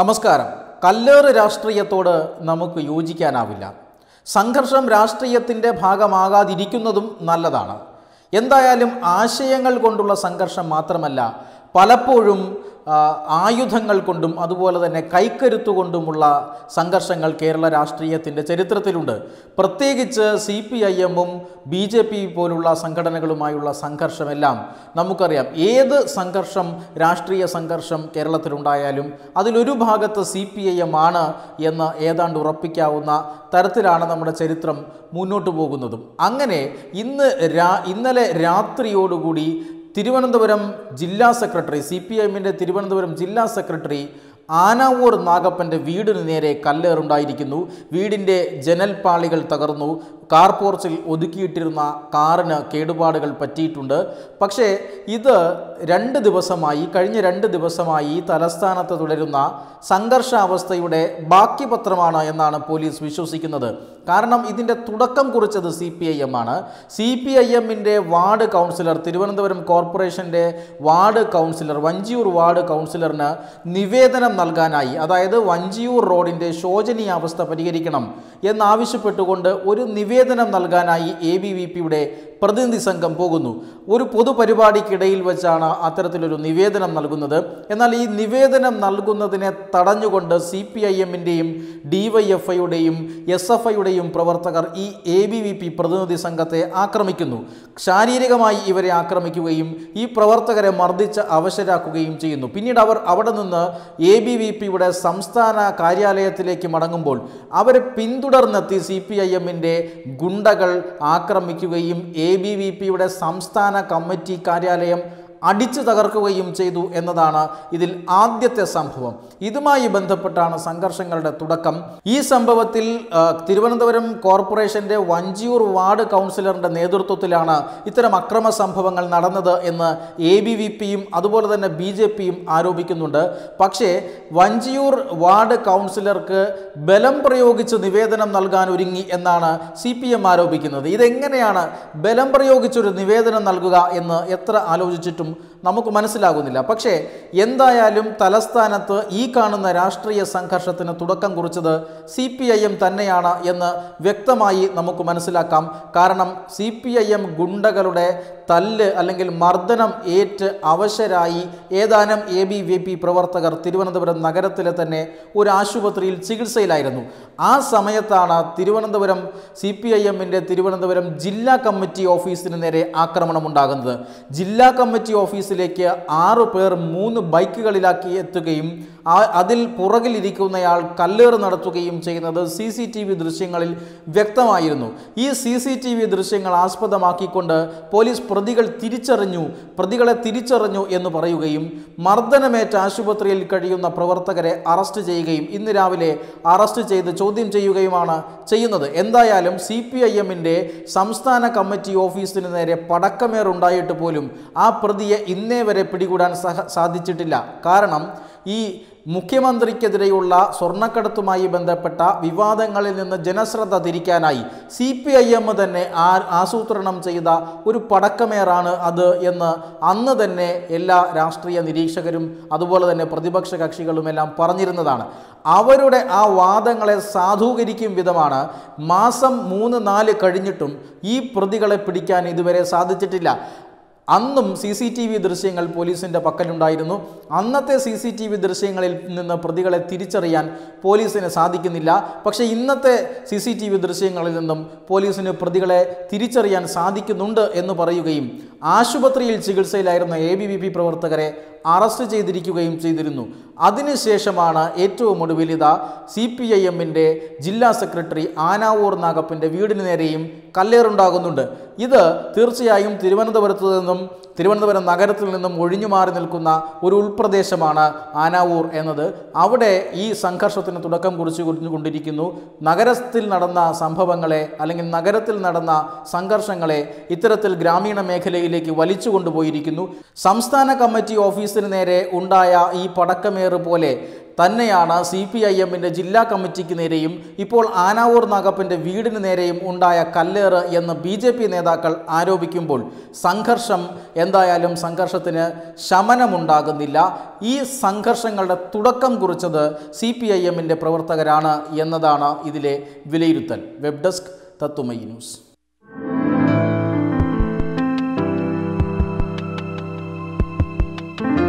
നമസ്കാരം കല്ലേറ് രാഷ്ട്രീയത്തോട് നമുക്ക് യോജിക്കാനാവില്ല സംഘർഷം രാഷ്ട്രീയത്തിൻ്റെ ഭാഗമാകാതിരിക്കുന്നതും നല്ലതാണ് എന്തായാലും ആശയങ്ങൾ കൊണ്ടുള്ള സംഘർഷം മാത്രമല്ല പലപ്പോഴും ആയുധങ്ങൾ കൊണ്ടും അതുപോലെ തന്നെ കൈക്കരുത്തു കൊണ്ടുമുള്ള സംഘർഷങ്ങൾ കേരള രാഷ്ട്രീയത്തിൻ്റെ ചരിത്രത്തിലുണ്ട് പ്രത്യേകിച്ച് സി പി ഐ എമ്മും ബി ജെ പി പോലുള്ള സംഘടനകളുമായുള്ള സംഘർഷമെല്ലാം നമുക്കറിയാം ഏത് സംഘർഷം രാഷ്ട്രീയ സംഘർഷം കേരളത്തിലുണ്ടായാലും അതിലൊരു ഭാഗത്ത് സി പി ഐ എം ആണ് എന്ന് ഏതാണ്ട് ഉറപ്പിക്കാവുന്ന തരത്തിലാണ് നമ്മുടെ ചരിത്രം മുന്നോട്ട് പോകുന്നതും അങ്ങനെ ഇന്ന് രാ ഇന്നലെ രാത്രിയോടുകൂടി തിരുവനന്തപുരം ജില്ലാ സെക്രട്ടറി സി പി എമ്മിൻ്റെ തിരുവനന്തപുരം ജില്ലാ സെക്രട്ടറി ആനാവൂർ നാഗപ്പൻ്റെ വീടിന് നേരെ കല്ലേറുണ്ടായിരിക്കുന്നു വീടിൻ്റെ ജനൽപാളികൾ തകർന്നു കാർ പോർച്ചിൽ ഒതുക്കിയിട്ടിരുന്ന കാറിന് കേടുപാടുകൾ പറ്റിയിട്ടുണ്ട് പക്ഷേ ഇത് രണ്ട് ദിവസമായി കഴിഞ്ഞ രണ്ട് ദിവസമായി തലസ്ഥാനത്ത് തുടരുന്ന സംഘർഷാവസ്ഥയുടെ ബാക്കി പത്രമാണ് എന്നാണ് പോലീസ് വിശ്വസിക്കുന്നത് കാരണം ഇതിൻ്റെ തുടക്കം കുറിച്ചത് സി പി ഐ എം ആണ് സി പി ഐ എമ്മിൻ്റെ വാർഡ് കൗൺസിലർ തിരുവനന്തപുരം കോർപ്പറേഷൻ്റെ വാർഡ് കൗൺസിലർ വഞ്ചിയൂർ വാർഡ് കൗൺസിലറിന് നിവേദനം നൽകാനായി അതായത് വഞ്ചിയൂർ റോഡിൻ്റെ ശോചനീയാവസ്ഥ പരിഹരിക്കണം എന്നാവശ്യപ്പെട്ടുകൊണ്ട് ഒരു നിവേദനം നിവേദനം നൽകാനായി എ ബി വി പിയുടെ പ്രതിനിധി സംഘം പോകുന്നു ഒരു പൊതുപരിപാടിക്കിടയിൽ വെച്ചാണ് അത്തരത്തിലൊരു നിവേദനം നൽകുന്നത് എന്നാൽ ഈ നിവേദനം നൽകുന്നതിനെ തടഞ്ഞുകൊണ്ട് സി പി ഐ എമ്മിൻ്റെയും ഡി വൈ എഫ് ഐയുടെയും എസ് എഫ് ഐയുടെയും പ്രവർത്തകർ ഈ എ ബി വി പി പ്രതിനിധി സംഘത്തെ ആക്രമിക്കുന്നു ശാരീരികമായി ഇവരെ ആക്രമിക്കുകയും ഈ പ്രവർത്തകരെ മർദ്ദിച്ച് അവശരാക്കുകയും ചെയ്യുന്നു പിന്നീട് അവർ അവിടെ നിന്ന് എ ബി വി പിയുടെ സംസ്ഥാന കാര്യാലയത്തിലേക്ക് മടങ്ങുമ്പോൾ അവരെ പിന്തുടർന്നെത്തി സി പി ഐ എമ്മിൻ്റെ ഗുണ്ടകൾ ആക്രമിക്കുകയും എ ബി വി പിയുടെ സംസ്ഥാന കമ്മിറ്റി കാര്യാലയം അടിച്ചു തകർക്കുകയും ചെയ്തു എന്നതാണ് ഇതിൽ ആദ്യത്തെ സംഭവം ഇതുമായി ബന്ധപ്പെട്ടാണ് സംഘർഷങ്ങളുടെ തുടക്കം ഈ സംഭവത്തിൽ തിരുവനന്തപുരം കോർപ്പറേഷൻ്റെ വഞ്ചിയൂർ വാർഡ് കൗൺസിലറിൻ്റെ നേതൃത്വത്തിലാണ് ഇത്തരം അക്രമ സംഭവങ്ങൾ നടന്നത് എന്ന് എ ബി വി പിയും അതുപോലെ തന്നെ ബി ജെ പിയും ആരോപിക്കുന്നുണ്ട് പക്ഷേ വഞ്ചിയൂർ വാർഡ് കൗൺസിലർക്ക് ബലം പ്രയോഗിച്ച് നിവേദനം നൽകാൻ ഒരുങ്ങി എന്നാണ് സി പി എം ആരോപിക്കുന്നത് ഇതെങ്ങനെയാണ് ബലം പ്രയോഗിച്ചൊരു നിവേദനം നൽകുക എന്ന് എത്ര ആലോചിച്ചിട്ടും amo, നമുക്ക് മനസ്സിലാകുന്നില്ല പക്ഷേ എന്തായാലും തലസ്ഥാനത്ത് ഈ കാണുന്ന രാഷ്ട്രീയ സംഘർഷത്തിന് തുടക്കം കുറിച്ചത് സി പി ഐ എം തന്നെയാണ് എന്ന് വ്യക്തമായി നമുക്ക് മനസ്സിലാക്കാം കാരണം സി പി ഐ എം ഗുണ്ടകളുടെ തല്ല് അല്ലെങ്കിൽ മർദ്ദനം ഏറ്റ് അവശരായി ഏതാനും എ ബി വി പി പ്രവർത്തകർ തിരുവനന്തപുരം നഗരത്തിലെ തന്നെ ഒരു ആശുപത്രിയിൽ ചികിത്സയിലായിരുന്നു ആ സമയത്താണ് തിരുവനന്തപുരം സി പി ഐ എമ്മിൻ്റെ തിരുവനന്തപുരം ജില്ലാ കമ്മിറ്റി ഓഫീസിന് നേരെ ആക്രമണം ഉണ്ടാകുന്നത് ജില്ലാ കമ്മിറ്റി ഓഫീസ് ഓഫീസിലേക്ക് ആറു പേർ മൂന്ന് ബൈക്കുകളിലാക്കി എത്തുകയും അതിൽ പുറകിലിരിക്കുന്നയാൾ കല്ലേറ് നടത്തുകയും ചെയ്യുന്നത് സി സി ടി വി ദൃശ്യങ്ങളിൽ വ്യക്തമായിരുന്നു ഈ സി സി ടി വി ദൃശ്യങ്ങൾ ആസ്പദമാക്കിക്കൊണ്ട് പോലീസ് പ്രതികൾ തിരിച്ചറിഞ്ഞു പ്രതികളെ തിരിച്ചറിഞ്ഞു എന്ന് പറയുകയും മർദ്ദനമേറ്റ ആശുപത്രിയിൽ കഴിയുന്ന പ്രവർത്തകരെ അറസ്റ്റ് ചെയ്യുകയും ഇന്ന് രാവിലെ അറസ്റ്റ് ചെയ്ത് ചോദ്യം ചെയ്യുകയുമാണ് ചെയ്യുന്നത് എന്തായാലും സി പി ഐ എമ്മിൻ്റെ സംസ്ഥാന കമ്മിറ്റി ഓഫീസിന് നേരെ പടക്കമേറുണ്ടായിട്ട് പോലും ആ പ്രതിയെ ഇന്നേ വരെ പിടികൂടാൻ സഹ സാധിച്ചിട്ടില്ല കാരണം ഈ മുഖ്യമന്ത്രിക്കെതിരെയുള്ള സ്വർണ്ണക്കടത്തുമായി ബന്ധപ്പെട്ട വിവാദങ്ങളിൽ നിന്ന് ജനശ്രദ്ധ തിരിക്കാനായി സി പി ഐ എം തന്നെ ആ ആസൂത്രണം ചെയ്ത ഒരു പടക്കമേറാണ് അത് എന്ന് അന്ന് തന്നെ എല്ലാ രാഷ്ട്രീയ നിരീക്ഷകരും അതുപോലെ തന്നെ പ്രതിപക്ഷ കക്ഷികളുമെല്ലാം പറഞ്ഞിരുന്നതാണ് അവരുടെ ആ വാദങ്ങളെ സാധൂകരിക്കും വിധമാണ് മാസം മൂന്ന് നാല് കഴിഞ്ഞിട്ടും ഈ പ്രതികളെ പിടിക്കാൻ ഇതുവരെ സാധിച്ചിട്ടില്ല അന്നും സി സി ടി വി ദൃശ്യങ്ങൾ പോലീസിൻ്റെ പക്കലുണ്ടായിരുന്നു അന്നത്തെ സി സി ടി വി ദൃശ്യങ്ങളിൽ നിന്ന് പ്രതികളെ തിരിച്ചറിയാൻ പോലീസിന് സാധിക്കുന്നില്ല പക്ഷേ ഇന്നത്തെ സി സി ടി വി ദൃശ്യങ്ങളിൽ നിന്നും പോലീസിന് പ്രതികളെ തിരിച്ചറിയാൻ സാധിക്കുന്നുണ്ട് എന്ന് പറയുകയും ആശുപത്രിയിൽ ചികിത്സയിലായിരുന്ന എ ബി വി പി പ്രവർത്തകരെ അറസ്റ്റ് ചെയ്തിരിക്കുകയും ചെയ്തിരുന്നു അതിനുശേഷമാണ് ഏറ്റവും ഒടുവിൽ ഇതാ സി പി ഐ എമ്മിൻ്റെ ജില്ലാ സെക്രട്ടറി ആനാവൂർ നാഗപ്പൻ്റെ വീടിന് നേരെയും കല്ലേറുണ്ടാകുന്നുണ്ട് ഇത് തീർച്ചയായും തിരുവനന്തപുരത്തു നിന്നും തിരുവനന്തപുരം നഗരത്തിൽ നിന്നും ഒഴിഞ്ഞു മാറി നിൽക്കുന്ന ഒരു ഉൾപ്രദേശമാണ് ആനാവൂർ എന്നത് അവിടെ ഈ സംഘർഷത്തിന് തുടക്കം കുറിച്ചു കൊണ്ടിരിക്കുന്നു നഗരത്തിൽ നടന്ന സംഭവങ്ങളെ അല്ലെങ്കിൽ നഗരത്തിൽ നടന്ന സംഘർഷങ്ങളെ ഇത്തരത്തിൽ ഗ്രാമീണ മേഖലയിലേക്ക് വലിച്ചു കൊണ്ടുപോയിരിക്കുന്നു സംസ്ഥാന കമ്മിറ്റി ഓഫീസിന് നേരെ ഉണ്ടായ ഈ പടക്കമേറ് പോലെ തന്നെയാണ് സി പി ഐ എമ്മിൻ്റെ ജില്ലാ കമ്മിറ്റിക്ക് നേരെയും ഇപ്പോൾ ആനാവൂർ നാഗപ്പൻ്റെ വീടിന് നേരെയും ഉണ്ടായ കല്ലേറ് എന്ന് ബി ജെ പി നേതാക്കൾ ആരോപിക്കുമ്പോൾ സംഘർഷം എന്തായാലും സംഘർഷത്തിന് ശമനമുണ്ടാകുന്നില്ല ഈ സംഘർഷങ്ങളുടെ തുടക്കം കുറിച്ചത് സി പി ഐ എമ്മിൻ്റെ പ്രവർത്തകരാണ് എന്നതാണ് ഇതിലെ വിലയിരുത്തൽ web desk Tatwamayi news thank you